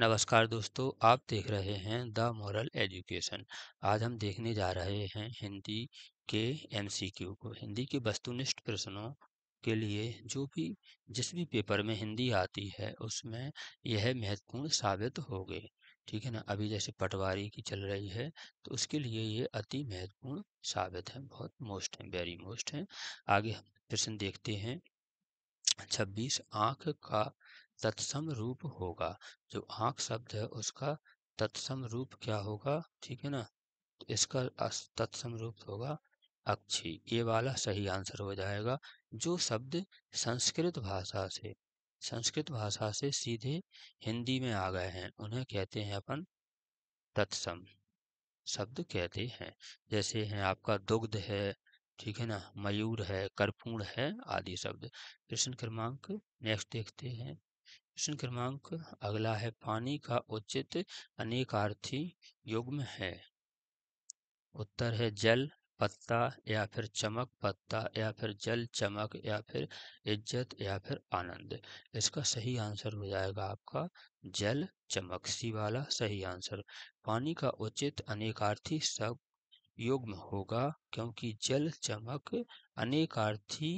नमस्कार दोस्तों आप देख रहे हैं द मॉरल एजुकेशन आज हम देखने जा रहे हैं हिंदी के एमसीक्यू को हिंदी के वस्तुनिष्ठ प्रश्नों के लिए जो भी जिस भी पेपर में हिंदी आती है उसमें यह महत्वपूर्ण साबित हो गए ठीक है ना अभी जैसे पटवारी की चल रही है तो उसके लिए ये अति महत्वपूर्ण साबित है बहुत मोस्ट है वेरी मोस्ट है आगे हम प्रश्न देखते हैं छब्बीस आँख का तत्सम रूप होगा जो आँख शब्द है उसका तत्सम रूप क्या होगा ठीक है ना तो इसका तत्सम रूप होगा अक्षी ये वाला सही आंसर हो जाएगा जो शब्द संस्कृत भाषा से संस्कृत भाषा से सीधे हिंदी में आ गए हैं उन्हें कहते हैं अपन तत्सम शब्द कहते हैं जैसे है आपका दुग्ध है ठीक है ना मयूर है कर्पूर है आदि शब्द प्रश्न क्रमांक नेक्स्ट देखते हैं प्रश्न क्रमांक अगला है पानी का उचित अनेकार्थी युग्म है उत्तर है जल पत्ता या फिर चमक पत्ता या फिर जल चमक या फिर इज्जत या फिर आनंद इसका सही आंसर हो जाएगा आपका जल चमक सी वाला सही आंसर पानी का उचित अनेकार्थी सब युग्म होगा क्योंकि जल चमक अनेकार्थी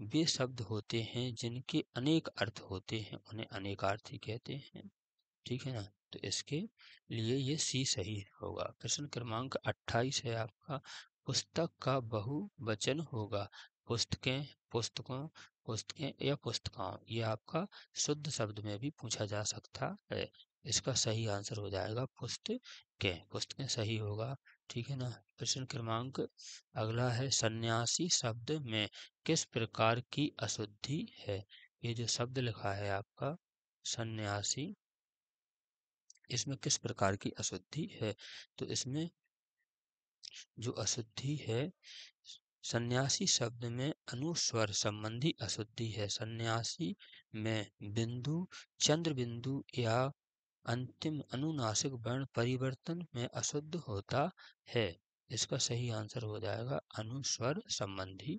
वे शब्द होते हैं जिनके अनेक अर्थ होते हैं उन्हें अनेकार्थी कहते हैं ठीक है ना तो इसके लिए ये सी सही होगा प्रश्न क्रमांक 28 है आपका पुस्तक का बहुवचन होगा पुस्तकें पुस्तकों पुस्तकें या पुस्तकाओं ये आपका शुद्ध शब्द में भी पूछा जा सकता है इसका सही आंसर हो जाएगा पुस्तकें पुस्तकें सही होगा ठीक है ना प्रश्न क्रमांक अगला है सन्यासी शब्द में किस प्रकार की अशुद्धि है ये जो शब्द लिखा है आपका सन्यासी इसमें किस प्रकार की अशुद्धि है तो इसमें जो अशुद्धि है सन्यासी शब्द में अनुस्वर संबंधी अशुद्धि है सन्यासी में बिंदु चंद्र बिंदु या अंतिम अनुनासिक वर्ण परिवर्तन में अशुद्ध होता है इसका सही आंसर हो जाएगा अनुस्वर संबंधी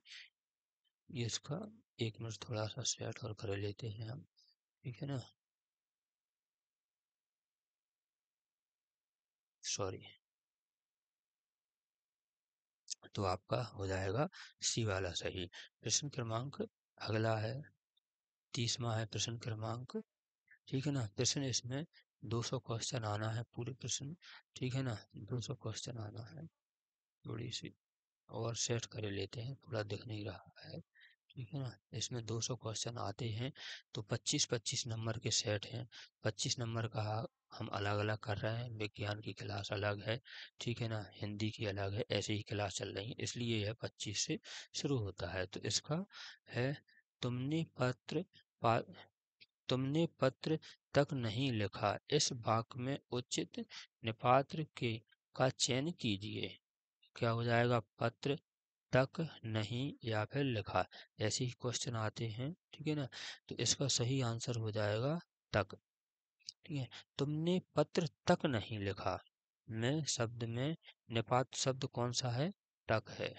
इसका एक मिनट थोड़ा सा सेट और कर लेते हैं हम ठीक है ना सॉरी तो आपका हो जाएगा सी वाला सही प्रश्न क्रमांक अगला है तीसवा है प्रश्न क्रमांक ठीक है ना प्रश्न इसमें दो सौ क्वेश्चन आना है पूरे प्रश्न ठीक है ना दो सौ क्वेश्चन आना है थोड़ी सी और सेट कर लेते हैं थोड़ा दिख नहीं रहा है ठीक है ना इसमें 200 क्वेश्चन आते हैं तो 25-25 नंबर के सेट हैं 25 नंबर का हम अलग अलग कर रहे हैं विज्ञान की क्लास अलग है ठीक है ना हिंदी की अलग है ऐसे ही क्लास चल रही है इसलिए यह पच्चीस से शुरू होता है तो इसका है तुमने पत्र पा, तुमने पत्र तक नहीं लिखा इस बाक में उचित निपात्र के का चयन कीजिए क्या हो जाएगा पत्र तक नहीं या फिर लिखा ऐसे ही क्वेश्चन आते हैं ठीक है ना तो इसका सही आंसर हो जाएगा तक ठीक है तुमने पत्र तक नहीं लिखा में शब्द में निपात शब्द कौन सा है तक है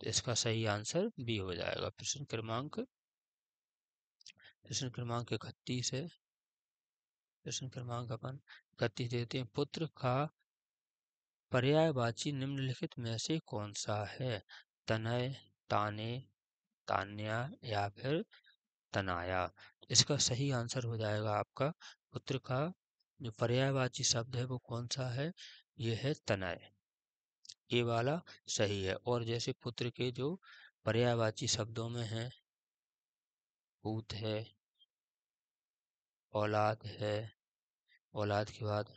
तो इसका सही आंसर बी हो जाएगा प्रश्न क्रमांक प्रश्न क्रमांक इकतीस है प्रश्न क्रमांक अपन इकतीस देते हैं पुत्र का पर्यायवाची निम्नलिखित में से कौन सा है तनय ताने तान्या या फिर तनाया इसका सही आंसर हो जाएगा आपका पुत्र का जो पर्यायवाची शब्द है वो कौन सा है ये है तनय ये वाला सही है और जैसे पुत्र के जो पर्यायवाची शब्दों में है पूत है औलाद है औलाद के बाद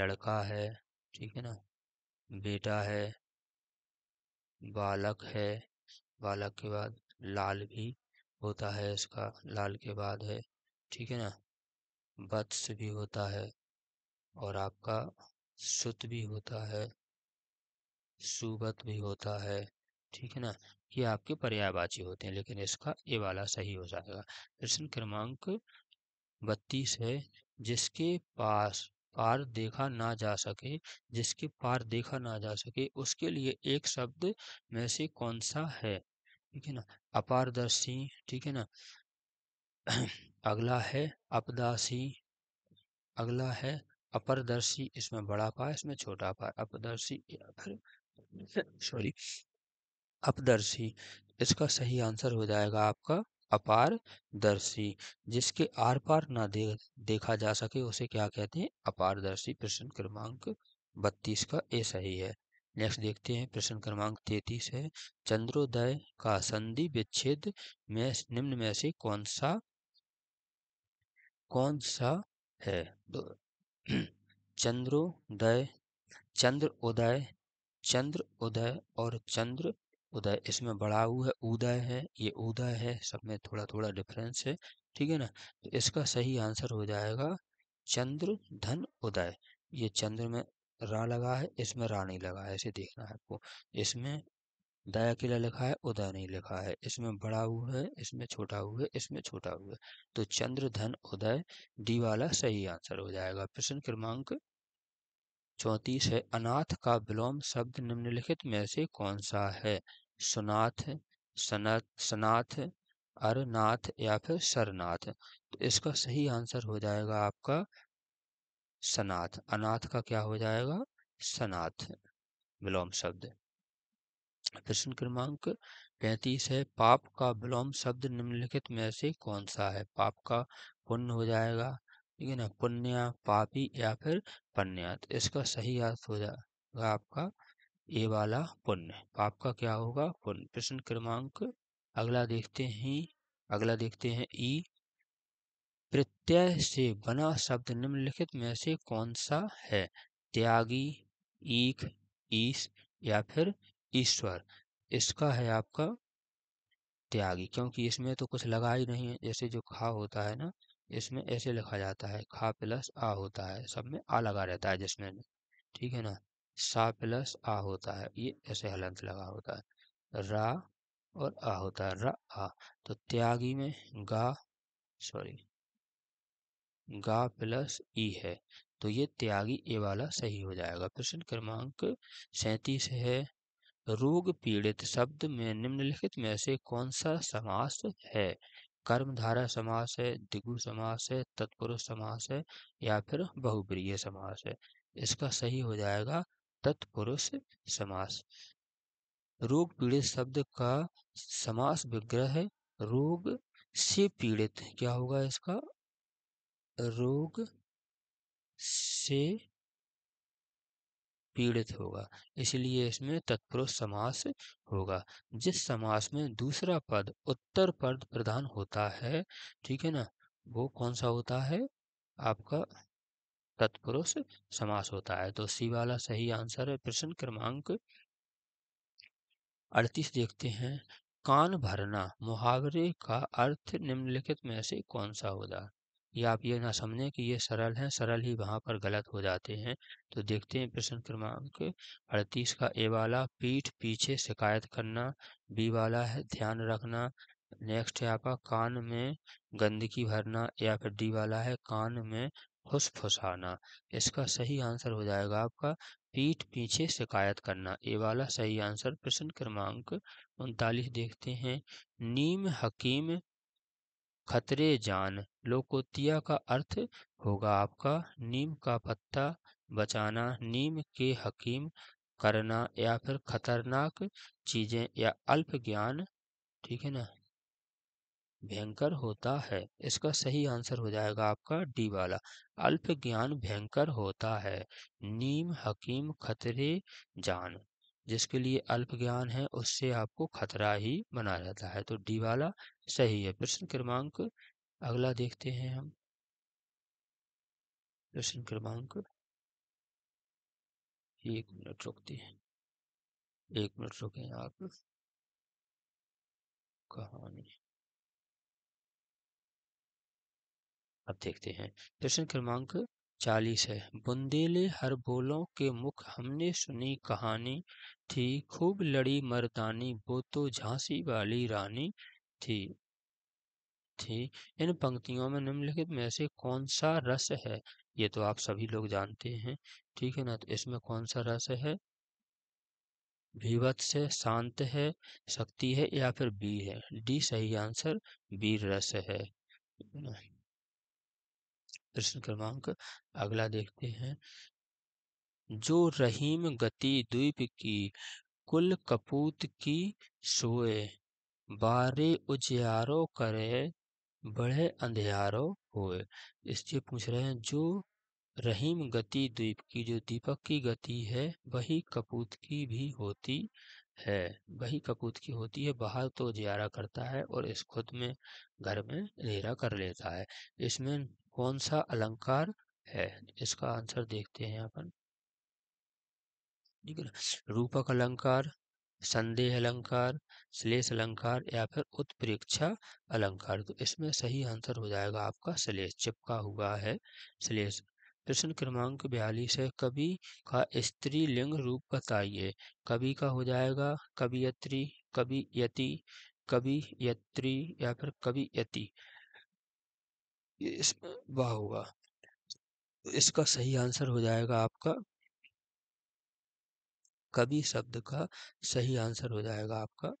लड़का है ठीक है ना बेटा है बालक है बालक के बाद लाल भी होता है इसका लाल के बाद है ठीक है ना वत्स भी होता है और आपका सुत भी होता है सुबत भी होता है ठीक है ना ये आपके पर्यायवाची होते हैं लेकिन इसका ये वाला सही हो जाएगा प्रश्न क्रमांक बत्तीस है जिसके पास पार देखा ना जा सके जिसके पार देखा ना जा सके उसके लिए एक शब्द में से कौन सा है ठीक है ना अपारदर्शी ठीक है ना अगला है अपदासी अगला है अपरदर्शी इसमें बड़ा पा इसमें छोटा पा अपदर्शी सॉरी अपदर्शी इसका सही आंसर हो जाएगा आपका अपारदर्शी जिसके आर पार ना दे, देखा जा सके उसे क्या कहते हैं अपारदर्शी प्रश्न क्रमांक बत्तीस का ए सही है नेक्स्ट देखते हैं प्रश्न क्रमांक तैतीस है चंद्रोदय का संधि विच्छेद में निम्न में से कौन सा कौन सा है चंद्रोदय चंद्र उदय चंद्र उदय और चंद्र उदय इसमें बड़ा ऊ है उदय है ये उदय है सब में थोड़ा थोड़ा डिफरेंस है ठीक है ना तो इसका सही आंसर हो जाएगा चंद्र धन उदय ये चंद्र में रा लगा है इसमें रा नहीं लगा है ऐसे देखना है आपको इसमें दया किला लिखा है उदय नहीं लिखा है इसमें बड़ा हुआ है इसमें छोटा हुआ है इसमें छोटा हुआ है तो चंद्र धन उदय डी वाला सही आंसर हो जाएगा प्रश्न क्रमांक चौंतीस है अनाथ का विलोम शब्द निम्नलिखित में से कौन सा है सुनाथ सनाथ सनाथ अरनाथ या फिर सरनाथ तो इसका सही आंसर हो जाएगा आपका सनाथ अनाथ का क्या हो जाएगा सनाथ विलोम शब्द प्रश्न क्रमांक पैंतीस है पाप का विलोम शब्द निम्नलिखित में से कौन सा है पाप का पुण्य हो जाएगा ठीक है ना पुण्य पापी या फिर तो इसका सही अर्थ हो जाएगा आपका ये वाला पुण्य तो पाप का क्या होगा पुण्य प्रश्न क्रमांक अगला देखते हैं अगला देखते हैं ई प्रत्यय से बना शब्द निम्नलिखित में से कौन सा है त्यागी ईख ईश या फिर ईश्वर इसका है आपका त्यागी क्योंकि इसमें तो कुछ लगा ही नहीं है जैसे जो खा होता है ना इसमें ऐसे लिखा जाता है खा प्लस आ होता है सब में आ लगा रहता है जिसमें ठीक है ना सा प्लस आ होता है ये ऐसे हलंत लगा होता है रा और आ होता है रा आ तो त्यागी में गा सॉरी गा प्लस ई है तो ये त्यागी ए वाला सही हो जाएगा प्रश्न क्रमांक सैतीस है रोग पीड़ित शब्द में निम्नलिखित में से कौन सा समास है कर्मधारय समास है दिगु समास है तत्पुरुष समास है या फिर बहुप्रिय समास है इसका सही हो जाएगा तत्पुरुष समास रोग पीड़ित शब्द का समास विग्रह है रोग से पीड़ित क्या होगा इसका रोग से पीड़ित होगा इसलिए इसमें तत्पुरुष समास होगा जिस समास में दूसरा पद उत्तर पद प्रधान होता है ठीक है ना वो कौन सा होता है आपका तत्पुरुष समास होता है तो सी वाला सही आंसर है प्रश्न क्रमांक अड़तीस देखते हैं कान भरना मुहावरे का अर्थ निम्नलिखित में से कौन सा होगा या आप ये ना समझें कि ये सरल हैं सरल ही वहाँ पर गलत हो जाते हैं तो देखते हैं प्रश्न क्रमांक अड़तीस का ए वाला पीठ पीछे शिकायत करना बी वाला है ध्यान रखना नेक्स्ट है आपका कान में गंदगी भरना या फिर डी वाला है कान में फुसफुसाना इसका सही आंसर हो जाएगा आपका पीठ पीछे शिकायत करना ये वाला सही आंसर प्रश्न क्रमांक उनतालीस देखते हैं नीम हकीम खतरे जान लोकोतिया का अर्थ होगा आपका नीम का पत्ता बचाना नीम के हकीम करना या फिर खतरनाक चीजें या अल्प ज्ञान ठीक है ना भयंकर होता है इसका सही आंसर हो जाएगा आपका डी वाला अल्प ज्ञान भयंकर होता है नीम हकीम खतरे जान जिसके लिए अल्प ज्ञान है उससे आपको खतरा ही बना रहता है तो डी वाला सही है प्रश्न क्रमांक अगला देखते हैं हम प्रश्न क्रमांक एक मिनट रुकते हैं एक मिनट रुके आप कहानी अब देखते हैं प्रश्न क्रमांक चालीस है बुंदेले बोलों के मुख हमने सुनी कहानी थी खूब लड़ी मर्दानी वो तो झांसी वाली रानी थी थी इन पंक्तियों में निम्नलिखित में से कौन सा रस है ये तो आप सभी लोग जानते हैं ठीक है ना तो इसमें कौन सा रस है भीवत्स है शांत है शक्ति है या फिर बी है डी सही आंसर बी रस है प्रश्न क्रमांक अगला देखते हैं जो रहीम गति द्वीप की कुल कपूत की सोए बारे उजियारो करे बड़े अंधियारो होए इसलिए पूछ रहे हैं जो रहीम गति द्वीप की जो दीपक की गति है वही कपूत की भी होती है वही कपूत की होती है बाहर तो जियारा करता है और इस खुद में घर में अंधेरा कर लेता है इसमें कौन सा अलंकार है इसका आंसर देखते हैं अपन ठीक है रूपक अलंकार संदेह अलंकार श्लेष अलंकार या फिर उत्प्रेक्षा अलंकार तो इसमें सही आंसर हो जाएगा आपका श्लेष चिपका हुआ है श्लेष प्रश्न क्रमांक बयालीस है कवि का स्त्री लिंग रूप बताइए कवि का हो जाएगा कवियत्री कवि यति कवि यत्री या फिर कवि यति ये इस वाह होगा इसका सही आंसर हो जाएगा आपका कवि शब्द का सही आंसर हो जाएगा आपका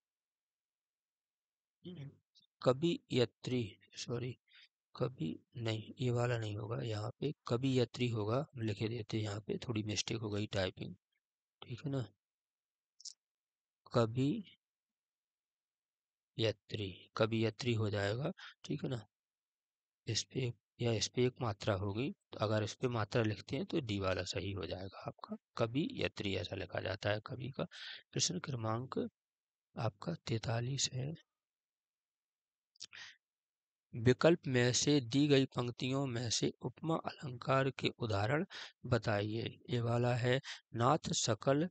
कवि यत्री सॉरी कभी नहीं ये वाला नहीं होगा यहाँ पे कभी यात्री होगा लिखे देते यहाँ पे थोड़ी मिस्टेक हो गई टाइपिंग ठीक है ना कभी यात्री कभी यात्री हो जाएगा ठीक है ना इस एक या इस एक मात्रा होगी तो अगर इस पर मात्रा लिखते हैं तो डी वाला सही हो जाएगा आपका कभी या त्रि ऐसा लिखा जाता है कभी का प्रश्न क्रमांक आपका तैतालीस है विकल्प में से दी गई पंक्तियों में से उपमा अलंकार के उदाहरण बताइए ये वाला है नाथ सकल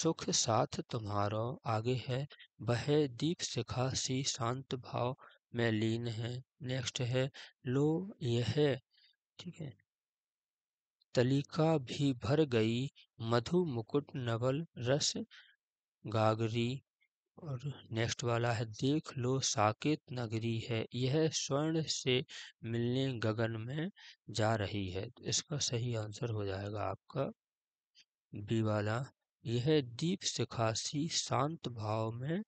सुख साथ तुम्हारो आगे है वह दीप शिखा सी शांत भाव में लीन है नेक्स्ट है लो यह ठीक है तलिका भी भर गई मधु मुकुट नवल रस गागरी और नेक्स्ट वाला है देख लो साकेत नगरी है यह स्वर्ण से मिलने गगन में जा रही है तो इसका सही आंसर हो जाएगा आपका बी वाला यह दीप सिखासी शांत भाव में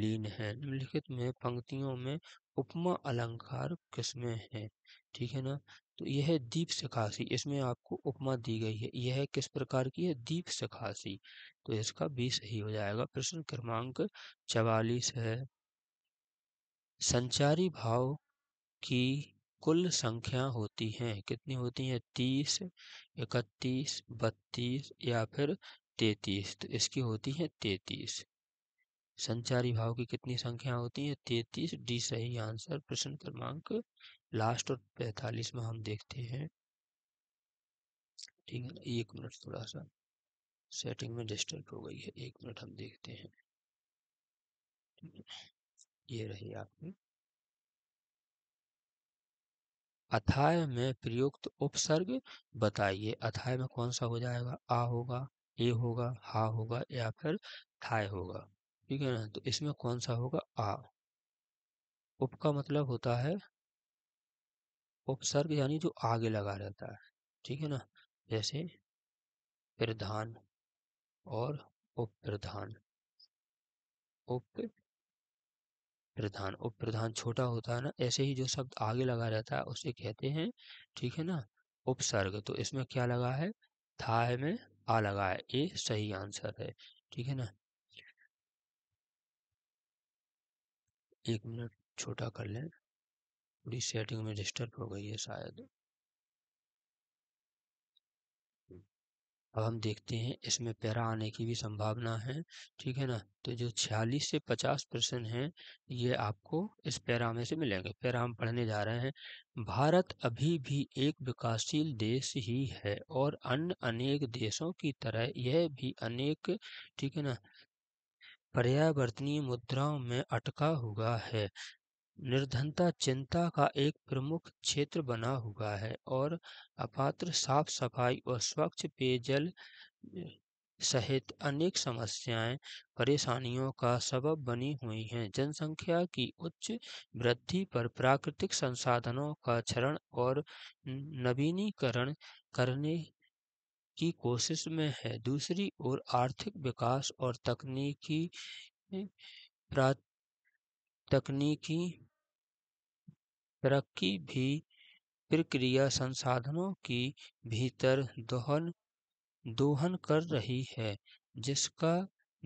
लीन है निम्नलिखित में पंक्तियों में उपमा अलंकार किसमें है ठीक है ना तो यह है दीप सखासी इसमें आपको उपमा दी गई है यह किस प्रकार की है दीप सखासी तो इसका भी सही हो जाएगा प्रश्न क्रमांक चवालीस है संचारी भाव की कुल संख्या होती हैं कितनी होती हैं तीस इकतीस बत्तीस या फिर तैतीस तो इसकी होती है तैतीस संचारी भाव की कितनी संख्या होती है तैतीस डी सही आंसर प्रश्न क्रमांक लास्ट और पैतालीस में हम देखते हैं ठीक है ना एक मिनट थोड़ा सा सेटिंग में डिस्टर्ब हो गई है एक मिनट हम देखते हैं ये रही आपकी अथाय में प्रयुक्त उपसर्ग बताइए अथाय में कौन सा हो जाएगा आ होगा ए होगा हा होगा या फिर थाय होगा ठीक है ना तो इसमें कौन सा होगा आ उप का मतलब होता है उपसर्ग यानी जो आगे लगा रहता है ठीक है ना जैसे प्रधान और उप प्रधान उप प्रधान उप प्रधान छोटा होता है ना ऐसे ही जो शब्द आगे लगा रहता है उसे कहते हैं ठीक है ना उपसर्ग तो इसमें क्या लगा है था में आ लगा है ये सही आंसर है ठीक है ना एक मिनट छोटा कर लें थोड़ी सेटिंग में डिस्टर्ब हो गई है शायद अब हम देखते हैं इसमें पैरा आने की भी संभावना है ठीक है ना तो जो 46 से 50 परसेंट है ये आपको इस पैरा में से मिलेंगे पैरा हम पढ़ने जा रहे हैं भारत अभी भी एक विकासशील देश ही है और अन्य अनेक देशों की तरह यह भी अनेक ठीक है ना पर्यावरणीय मुद्राओं में अटका हुआ है निर्धनता चिंता का एक प्रमुख क्षेत्र बना हुआ है और अपात्र साफ सफाई और स्वच्छ पेयजल सहित अनेक समस्याएं परेशानियों का सबब बनी हुई हैं जनसंख्या की उच्च वृद्धि पर प्राकृतिक संसाधनों का क्षरण और नवीनीकरण करने की कोशिश में है दूसरी ओर आर्थिक विकास और तकनीकी तकनीकी तरक्की भी प्रक्रिया संसाधनों की भीतर दोहन दोहन कर रही है जिसका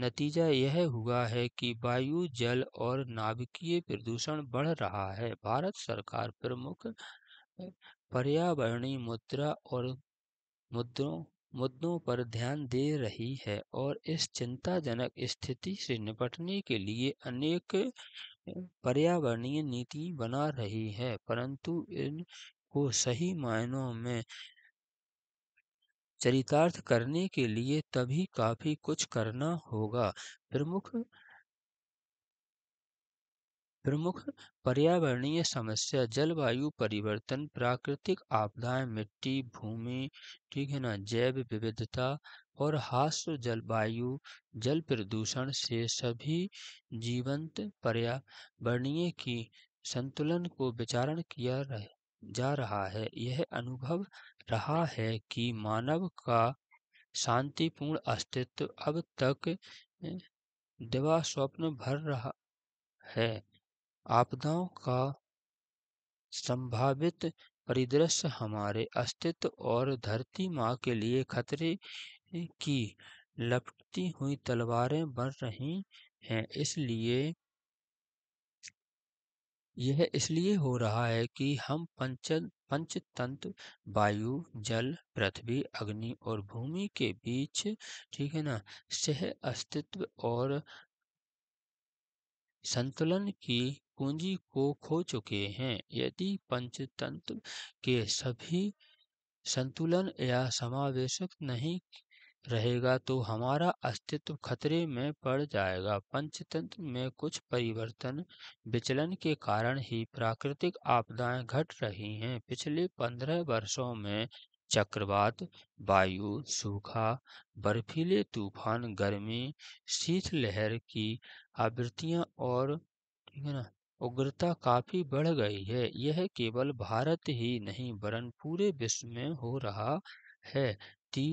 नतीजा यह हुआ है कि वायु जल और नाभिकीय प्रदूषण बढ़ रहा है भारत सरकार प्रमुख पर्यावरणीय मुद्रा और मुद्रों मुद्दों पर ध्यान दे रही है और इस चिंताजनक स्थिति से निपटने के लिए अनेक पर्यावरणीय नीति बना रही है परंतु इन को सही मायनों में चरितार्थ करने के लिए तभी काफी कुछ करना होगा प्रमुख प्रमुख पर्यावरणीय समस्या जलवायु परिवर्तन प्राकृतिक आपदाएं मिट्टी भूमि ठीक है ना जैव विविधता और हास्य जलवायु जल प्रदूषण से सभी जीवंत पर्यावरणीय की संतुलन को विचारण किया रह, जा रहा है यह अनुभव रहा है कि मानव का शांतिपूर्ण अस्तित्व अब तक दिवा स्वप्न भर रहा है आपदाओं का संभावित परिदृश्य हमारे अस्तित्व और धरती माँ के लिए खतरे की लपटती हुई तलवारें बन रही हैं इसलिए यह इसलिए हो रहा है कि हम पंच पंचतंत्र वायु जल पृथ्वी अग्नि और भूमि के बीच ठीक है ना सह अस्तित्व और संतुलन की कुंजी को खो चुके हैं यदि पंचतंत्र के सभी संतुलन या समावेशक नहीं रहेगा तो हमारा अस्तित्व खतरे में पड़ जाएगा पंचतंत्र में कुछ परिवर्तन विचलन के कारण ही प्राकृतिक आपदाएं घट रही हैं पिछले पंद्रह वर्षों में चक्रवात वायु सूखा बर्फीले तूफान गर्मी शीतलहर की आवृत्तियां और ठीक है ना उग्रता काफी बढ़ गई है यह केवल भारत ही नहीं वरन पूरे विश्व में हो रहा है ती,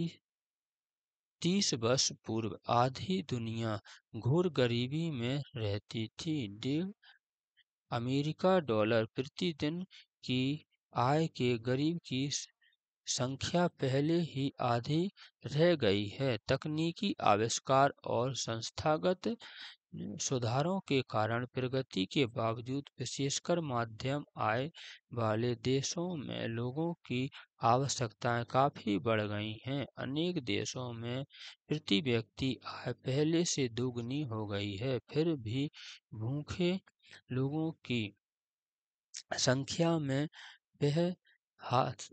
तीस वर्ष पूर्व आधी दुनिया घोर गरीबी में रहती थी अमेरिका डॉलर प्रतिदिन की आय के गरीब की संख्या पहले ही आधी रह गई है तकनीकी आविष्कार और संस्थागत सुधारों के कारण प्रगति के बावजूद विशेषकर माध्यम आय वाले देशों में लोगों की आवश्यकताएं काफ़ी बढ़ गई हैं अनेक देशों में प्रति व्यक्ति आय पहले से दोगुनी हो गई है फिर भी भूखे लोगों की संख्या में बेहद हाथ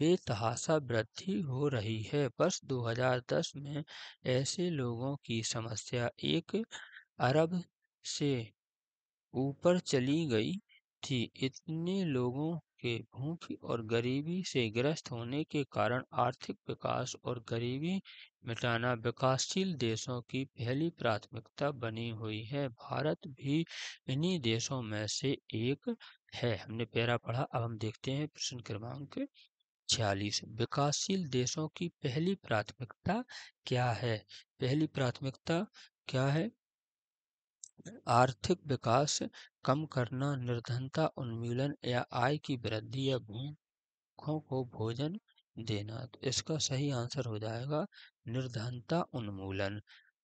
बेतहाशा वृद्धि हो रही है वर्ष 2010 में ऐसे लोगों की समस्या एक अरब से ऊपर चली गई थी इतने लोगों के भूख और गरीबी से ग्रस्त होने के कारण आर्थिक विकास और गरीबी मिटाना विकासशील देशों की पहली प्राथमिकता बनी हुई है भारत भी इन्हीं देशों में से एक है हमने पहला पढ़ा अब हम देखते हैं प्रश्न क्रमांक छियालीस विकासशील देशों की पहली प्राथमिकता क्या है पहली प्राथमिकता क्या है आर्थिक विकास कम करना निर्धनता उन्मूलन या आय की वृद्धि या भूखों को भोजन देना तो इसका सही आंसर हो जाएगा निर्धनता उन्मूलन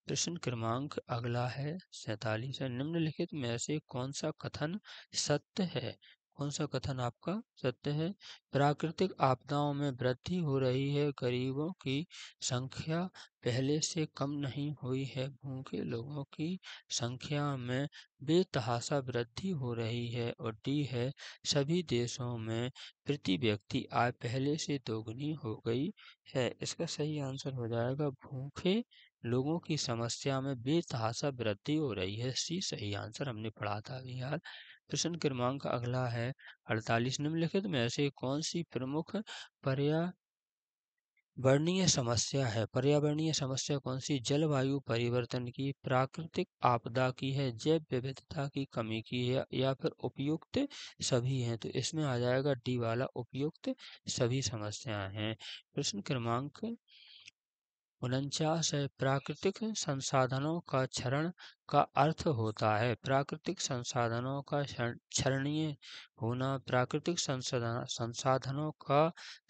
प्रश्न क्रमांक अगला है सैतालीस है निम्नलिखित में से कौन सा कथन सत्य है कौन सा कथन आपका सत्य है प्राकृतिक आपदाओं में वृद्धि हो रही है गरीबों की संख्या पहले से कम नहीं हुई है भूखे लोगों की संख्या में बेतहासा वृद्धि हो रही है और डी है सभी देशों में प्रति व्यक्ति आय पहले से दोगुनी हो गई है इसका सही आंसर हो जाएगा भूखे लोगों की समस्या में बेतहासा वृद्धि हो रही है सी सही आंसर हमने पढ़ा था यार प्रश्न क्रमांक अगला है अड़तालीस निम्नलिखित में से कौन सी प्रमुख पर्या वर्णीय समस्या है पर्यावरणीय समस्या कौन सी जलवायु परिवर्तन की प्राकृतिक आपदा की है जैव विविधता की कमी की है या फिर उपयुक्त सभी हैं तो इसमें आ जाएगा डी वाला उपयुक्त सभी समस्याएं हैं प्रश्न क्रमांक उनचास है प्राकृतिक संसाधनों का क्षरण का अर्थ होता है प्राकृतिक संसाधनों का क्षरणीय होना प्राकृतिक संसाधनों का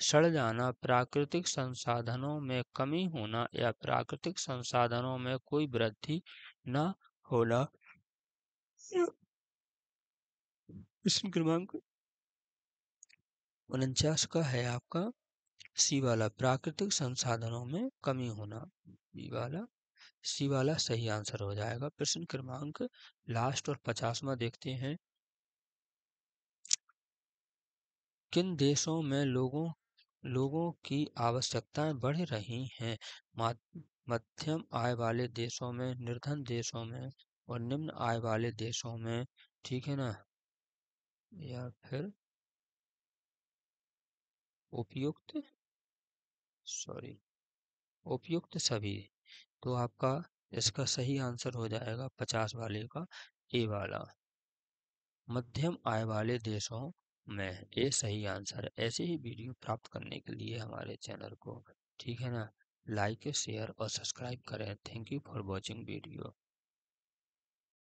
सड़ जाना प्राकृतिक संसाधनों में कमी होना या प्राकृतिक संसाधनों में कोई वृद्धि न होना क्रमांक उनचास का है आपका सी वाला प्राकृतिक संसाधनों में कमी होना बी वाला सी वाला सही आंसर हो जाएगा प्रश्न क्रमांक लास्ट और पचासवा देखते हैं किन देशों में लोगों लोगों की आवश्यकताएं बढ़ रही हैं मध्यम आय वाले देशों में निर्धन देशों में और निम्न आय वाले देशों में ठीक है ना या फिर उपयुक्त सॉरी उपयुक्त सभी तो आपका इसका सही आंसर हो जाएगा पचास वाले का ए वाला मध्यम आय वाले देशों में ये सही आंसर है ऐसे ही वीडियो प्राप्त करने के लिए हमारे चैनल को ठीक है ना लाइक शेयर और सब्सक्राइब करें thank you for watching video